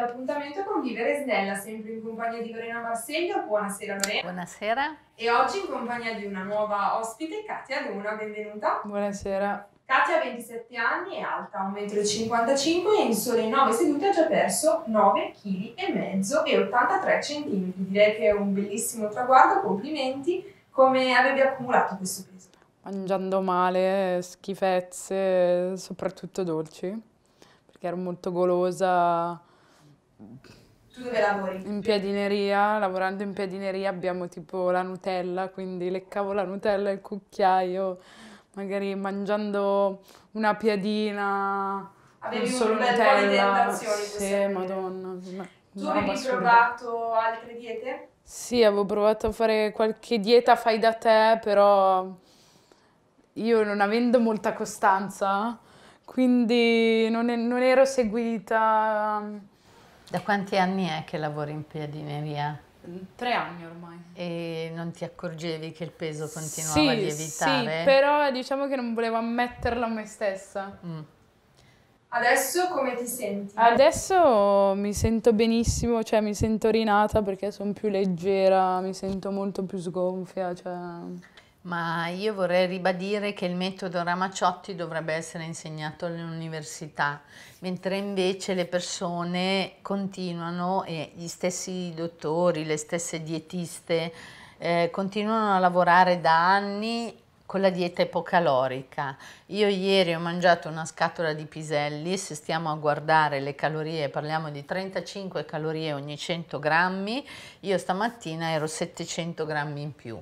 all'appuntamento con Vivere Snella, sempre in compagnia di Lorena Marseglio. Buonasera Lorena. Buonasera. E oggi in compagnia di una nuova ospite, Katia Luna, benvenuta. Buonasera. Katia ha 27 anni, è alta 1,55 m e in sole 9 sedute ha già perso 9,5 kg e 83 cm. Direi che è un bellissimo traguardo, complimenti. Come avevi accumulato questo peso? Mangiando male, schifezze, soprattutto dolci, perché ero molto golosa tu dove lavori? In piadineria, lavorando in piadineria abbiamo tipo la Nutella, quindi leccavo la Nutella il cucchiaio, magari mangiando una piadina, Avevi un solo Nutella. Sì, madonna. Tu avevi assurda. provato altre diete? Sì, avevo provato a fare qualche dieta fai da te, però io non avendo molta costanza, quindi non, non ero seguita da quanti anni è che lavori in piadineria? Tre anni ormai. E non ti accorgevi che il peso continuava sì, a lievitare? Sì, però diciamo che non volevo ammetterlo a me stessa. Mm. Adesso come ti senti? Adesso mi sento benissimo, cioè mi sento rinata perché sono più leggera, mi sento molto più sgonfia, cioè... Ma io vorrei ribadire che il metodo Ramaciotti dovrebbe essere insegnato all'università, mentre invece le persone continuano e gli stessi dottori, le stesse dietiste eh, continuano a lavorare da anni con la dieta ipocalorica. Io ieri ho mangiato una scatola di piselli, se stiamo a guardare le calorie parliamo di 35 calorie ogni 100 grammi, io stamattina ero 700 grammi in più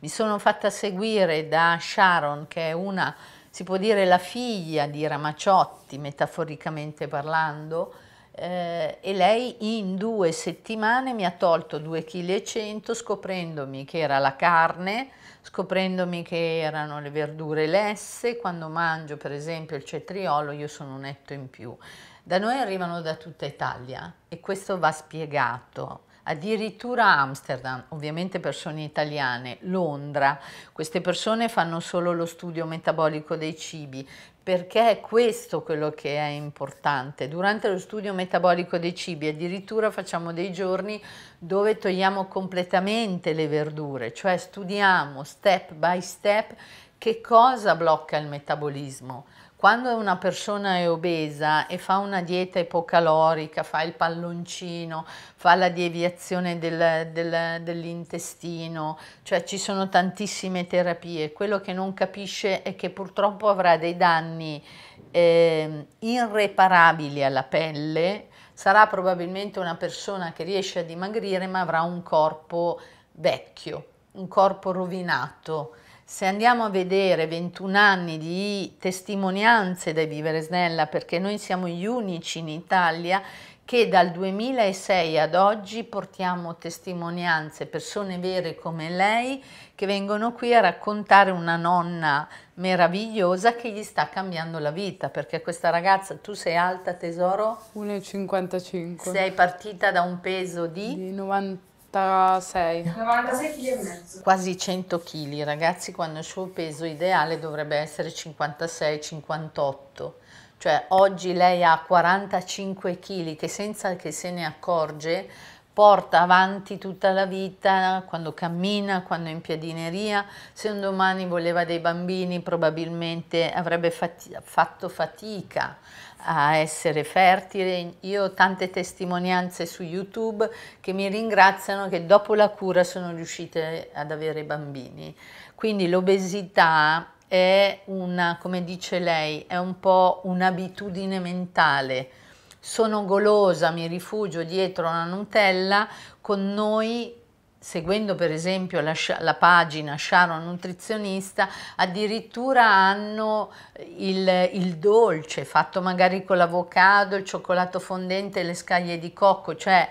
mi sono fatta seguire da Sharon, che è una, si può dire, la figlia di Ramaciotti, metaforicamente parlando, eh, e lei in due settimane mi ha tolto 2,1 kg scoprendomi che era la carne, scoprendomi che erano le verdure lesse, quando mangio per esempio il cetriolo io sono un netto in più. Da noi arrivano da tutta Italia e questo va spiegato, addirittura Amsterdam, ovviamente persone italiane, Londra, queste persone fanno solo lo studio metabolico dei cibi, perché è questo quello che è importante. Durante lo studio metabolico dei cibi addirittura facciamo dei giorni dove togliamo completamente le verdure, cioè studiamo step by step che cosa blocca il metabolismo quando una persona è obesa e fa una dieta ipocalorica, fa il palloncino, fa la deviazione del, del, dell'intestino, cioè ci sono tantissime terapie, quello che non capisce è che purtroppo avrà dei danni eh, irreparabili alla pelle, sarà probabilmente una persona che riesce a dimagrire ma avrà un corpo vecchio, un corpo rovinato se andiamo a vedere 21 anni di testimonianze da Vivere Snella, perché noi siamo gli unici in Italia che dal 2006 ad oggi portiamo testimonianze, persone vere come lei, che vengono qui a raccontare una nonna meravigliosa che gli sta cambiando la vita, perché questa ragazza, tu sei alta tesoro? 1,55. Sei partita da un peso di? Di 90. 96. 96 kg e mezzo. Quasi 100 kg, ragazzi, quando il suo peso ideale dovrebbe essere 56-58. Cioè oggi lei ha 45 kg che senza che se ne accorge porta avanti tutta la vita, quando cammina, quando è in piadineria, se un domani voleva dei bambini probabilmente avrebbe fati fatto fatica a essere fertile. Io ho tante testimonianze su YouTube che mi ringraziano che dopo la cura sono riuscite ad avere bambini. Quindi l'obesità è una, come dice lei, è un po' un'abitudine mentale. Sono golosa, mi rifugio dietro una Nutella, con noi seguendo per esempio la, la, pagina Sharon Nutrizionista, addirittura hanno eh, il, il dolce fatto magari con l'avocado, il cioccolato fondente e le scaglie di cocco, cioè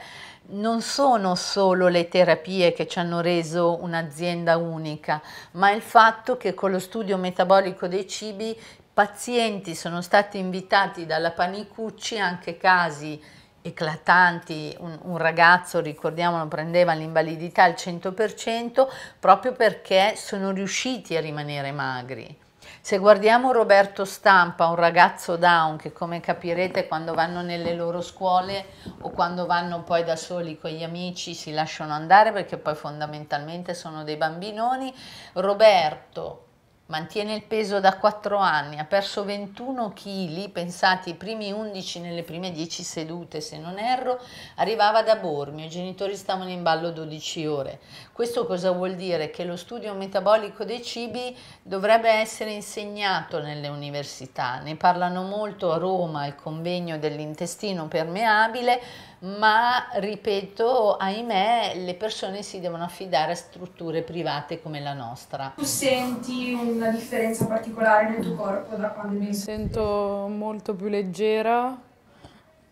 non sono solo le terapie che ci hanno reso un'azienda unica, ma il fatto che con lo studio metabolico dei cibi pazienti sono stati invitati dalla Panicucci anche casi eclatanti, un, un ragazzo, ricordiamolo, prendeva l'invalidità al 100% proprio perché sono riusciti a rimanere magri. Se guardiamo Roberto Stampa, un ragazzo down che come capirete quando vanno nelle loro scuole o quando vanno poi da soli con gli amici si lasciano andare perché poi fondamentalmente sono dei bambinoni, Roberto mantiene il peso da 4 anni, ha perso 21 kg, pensate i primi 11 nelle prime 10 sedute se non erro, arrivava da Bormio, i genitori stavano in ballo 12 ore. Questo cosa vuol dire? Che lo studio metabolico dei cibi dovrebbe essere insegnato nelle università, ne parlano molto a Roma il convegno dell'intestino permeabile, ma ripeto, ahimè, le persone si devono affidare a strutture private come la nostra. Tu senti una differenza particolare nel tuo corpo da quando mi sento molto più leggera,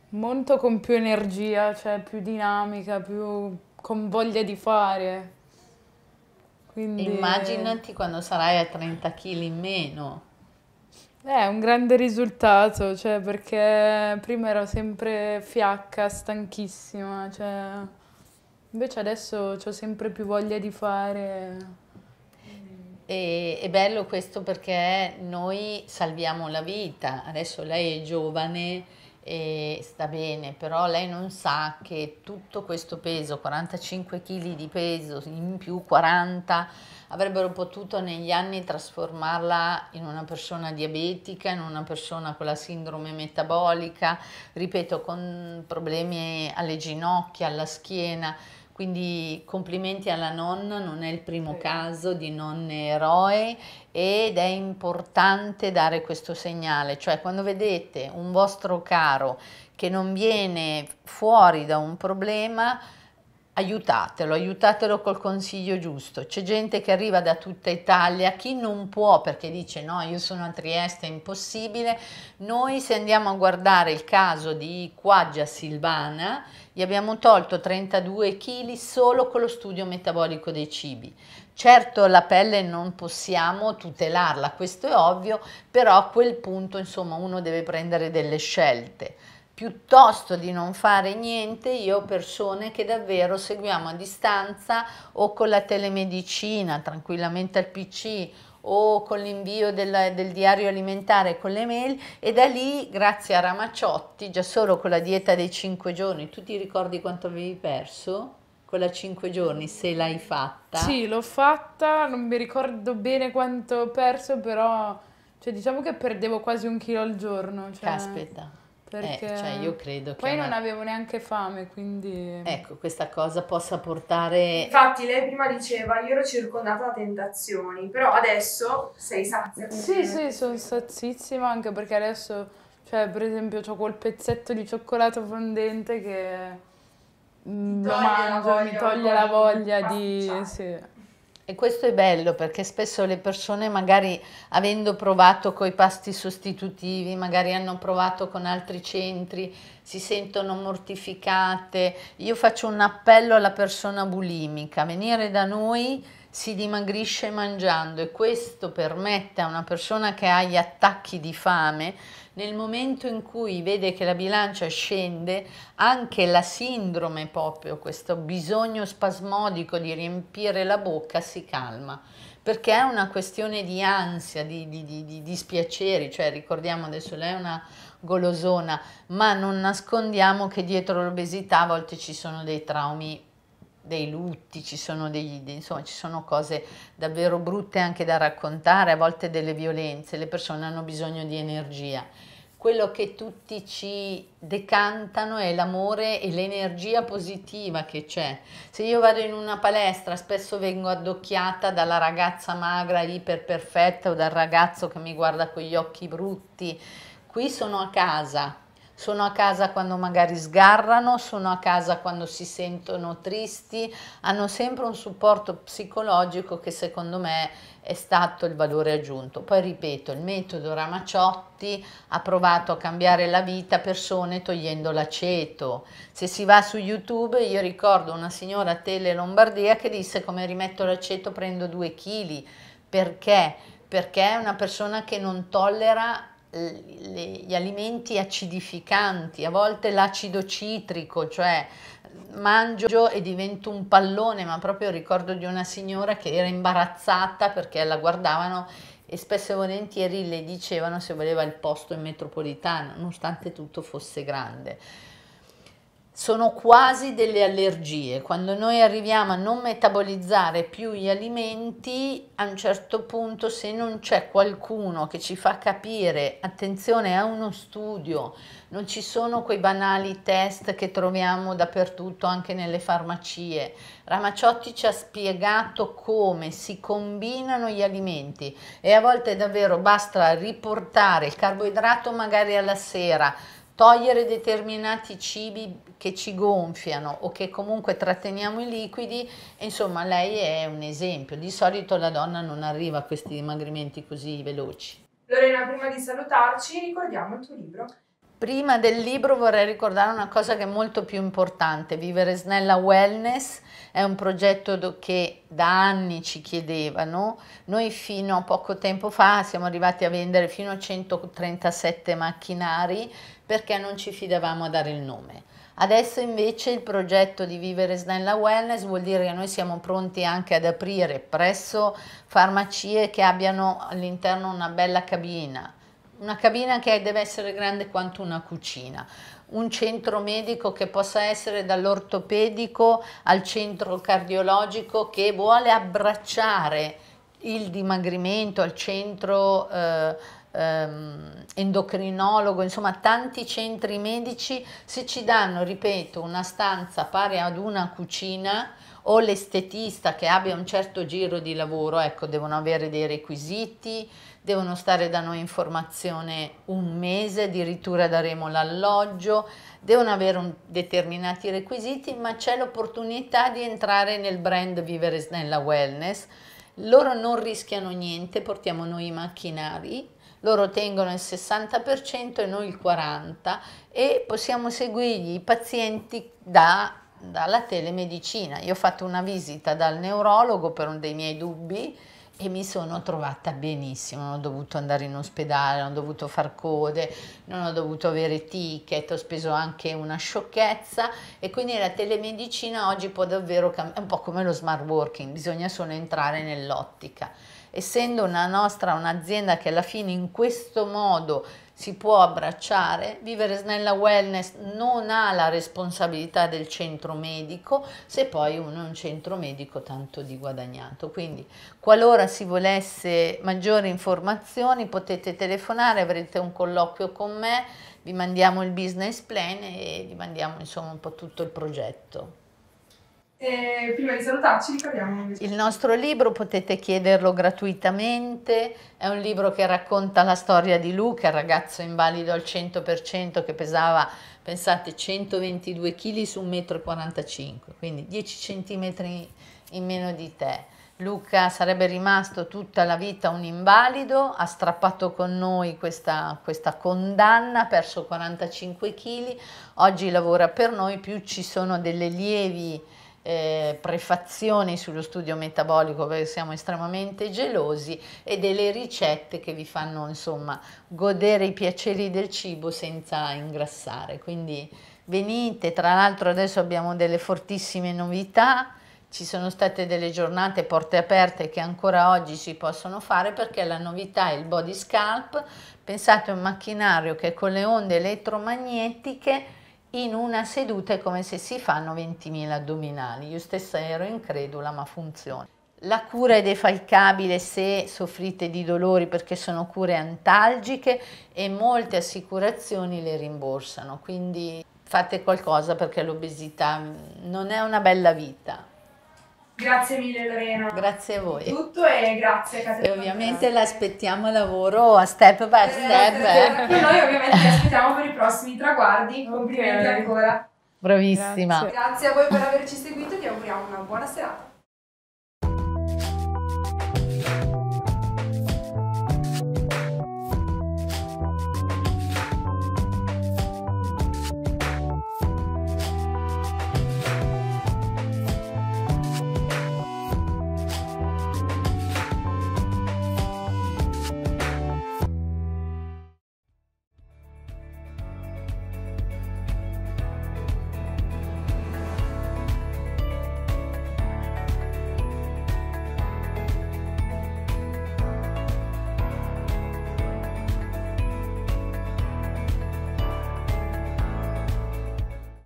molto con più energia, cioè più dinamica, più con voglia di fare. Quindi... Immaginati quando sarai a 30 kg in meno. Beh, è un grande risultato, cioè, perché prima ero sempre fiacca, stanchissima, cioè, invece adesso ho sempre più voglia di fare. E, è bello questo perché noi salviamo la vita, adesso lei è giovane, e sta bene, però lei non sa che tutto questo peso, 45 kg di peso in più 40, avrebbero potuto negli anni trasformarla in una persona diabetica, in una persona con la sindrome metabolica, ripeto, con problemi alle ginocchia, alla schiena quindi complimenti alla nonna, non è il primo caso di nonne eroe ed è importante dare questo segnale, cioè quando vedete un vostro caro che non viene fuori da un problema, aiutatelo, aiutatelo col consiglio giusto. C'è gente che arriva da tutta Italia, chi non può perché dice no, io sono a Trieste, è impossibile. Noi se andiamo a guardare il caso di Quaggia Silvana, gli abbiamo tolto 32 kg solo con lo studio metabolico dei cibi. Certo la pelle non possiamo tutelarla, questo è ovvio, però a quel punto insomma uno deve prendere delle scelte piuttosto di non fare niente, io ho persone che davvero seguiamo a distanza o con la telemedicina, tranquillamente al PC o con l'invio del, del, diario alimentare con le mail e da lì grazie a Ramacciotti già solo con la dieta dei 5 giorni tu ti ricordi quanto avevi perso? con la 5 giorni se l'hai fatta? Sì l'ho fatta non mi ricordo bene quanto ho perso però cioè, diciamo che perdevo quasi un chilo al giorno cioè... caspita perché eh, cioè io credo che... Poi non avevo neanche fame, quindi... Ecco, questa cosa possa portare... Infatti lei prima diceva, io ero circondata da tentazioni, però adesso sei sazia. Sì, sì, sì sono sazissima anche perché adesso, cioè per esempio ho quel pezzetto di cioccolato fondente che... Mm, lo mangio, mi toglie la voglia ah, di... Sì. E questo è bello perché spesso le persone magari avendo provato con i pasti sostitutivi, magari hanno provato con altri centri, si sentono mortificate. Io faccio un appello alla persona bulimica, venire da noi si dimagrisce mangiando e questo permette a una persona che ha gli attacchi di fame nel momento in cui vede che la bilancia scende, anche la sindrome proprio, questo bisogno spasmodico di riempire la bocca si calma perché è una questione di ansia, di, di, di, di dispiaceri, cioè ricordiamo adesso lei è una golosona, ma non nascondiamo che dietro l'obesità a volte ci sono dei traumi dei lutti, ci sono, degli, insomma, ci sono cose davvero brutte anche da raccontare, a volte delle violenze, le persone hanno bisogno di energia. Quello che tutti ci decantano è l'amore e l'energia positiva che c'è. Se io vado in una palestra spesso vengo addocchiata dalla ragazza magra, iperperfetta, o dal ragazzo che mi guarda con gli occhi brutti. Qui sono a casa, sono a casa quando magari sgarrano, sono a casa quando si sentono tristi, hanno sempre un supporto psicologico che secondo me è stato il valore aggiunto. Poi ripeto, il metodo Ramaciotti ha provato a cambiare la vita a persone togliendo l'aceto. Se si va su YouTube, io ricordo una signora a Tele Lombardia che disse come rimetto l'aceto prendo due chili. Perché? Perché è una persona che non tollera eh, gli alimenti acidificanti, a volte l'acido citrico, cioè eh, mangio e divento un pallone, ma proprio ricordo di una signora che era imbarazzata perché la guardavano e spesso e volentieri le dicevano se voleva il posto in metropolitana, nonostante tutto fosse grande sono quasi delle allergie. Quando noi arriviamo a non metabolizzare più gli alimenti, a un certo punto se non c'è qualcuno che ci fa capire, attenzione a uno studio, non ci sono quei banali test che troviamo dappertutto anche nelle farmacie. Ramaciotti ci ha spiegato come si combinano gli alimenti e a volte davvero basta riportare il carboidrato magari alla sera, togliere determinati cibi che ci gonfiano o che comunque tratteniamo i liquidi, insomma lei è un esempio, di solito la donna non arriva a questi dimagrimenti così veloci. Lorena, prima di salutarci ricordiamo il tuo libro prima del libro vorrei ricordare una cosa che è molto più importante. Vivere Snella Wellness è un progetto che da anni ci chiedevano. Noi fino a poco tempo fa siamo arrivati a vendere fino a 137 macchinari perché non ci fidavamo a dare il nome. Adesso invece il progetto di Vivere Snella Wellness vuol dire che noi siamo pronti anche ad aprire presso farmacie che abbiano all'interno una bella cabina, una cabina che deve essere grande quanto una cucina, un centro medico che possa essere dall'ortopedico al centro cardiologico che vuole abbracciare il dimagrimento, al centro eh, ehm, endocrinologo, insomma tanti centri medici, se ci danno, ripeto, una stanza pari ad una cucina, o l'estetista che abbia un certo giro di lavoro, ecco, devono avere dei requisiti, devono stare da noi in formazione un mese, addirittura daremo l'alloggio, devono avere un, determinati requisiti, ma c'è l'opportunità di entrare nel brand Vivere Snella Wellness. Loro non rischiano niente, portiamo noi i macchinari, loro tengono il 60% e noi il 40% e possiamo seguire i pazienti da dalla telemedicina. Io ho fatto una visita dal neurologo per un dei miei dubbi e mi sono trovata benissimo, non ho dovuto andare in ospedale, non ho dovuto far code, non ho dovuto avere ticket, ho speso anche una sciocchezza e quindi la telemedicina oggi può davvero cambiare, è un po' come lo smart working, bisogna solo entrare nell'ottica. Essendo una nostra un'azienda che alla fine in questo modo si può abbracciare, Vivere Snella Wellness non ha la responsabilità del centro medico, se poi uno è un centro medico tanto di guadagnato. Quindi qualora si volesse maggiori informazioni potete telefonare, avrete un colloquio con me, vi mandiamo il business plan e vi mandiamo insomma un po' tutto il progetto. E prima di salutarci ricordiamo... Il nostro libro potete chiederlo gratuitamente, è un libro che racconta la storia di Luca, il ragazzo invalido al 100% che pesava, pensate, 122 kg su 1,45 m, quindi 10 cm in meno di te. Luca sarebbe rimasto tutta la vita un invalido, ha strappato con noi questa, questa condanna, ha perso 45 kg, oggi lavora per noi, più ci sono delle lievi eh, prefazioni sullo studio metabolico perché siamo estremamente gelosi e delle ricette che vi fanno insomma godere i piaceri del cibo senza ingrassare. Quindi venite, tra l'altro adesso abbiamo delle fortissime novità ci sono state delle giornate porte aperte che ancora oggi si possono fare perché la novità è il body scalp. Pensate a un macchinario che con le onde elettromagnetiche in una seduta è come se si fanno 20.000 addominali. Io stessa ero incredula, ma funziona. La cura è defalcabile se soffrite di dolori perché sono cure antalgiche e molte assicurazioni le rimborsano, quindi fate qualcosa perché l'obesità mm, non è una bella vita. Grazie mille Lorena. Grazie a voi. Tutto e grazie Caterina. E ovviamente l'aspettiamo al lavoro a step by esatto, step. Eh, eh. noi ovviamente ti aspettiamo per i prossimi traguardi. Complimenti okay. ancora. Bravissima. Grazie. grazie a voi per averci seguito e vi auguriamo una buona serata.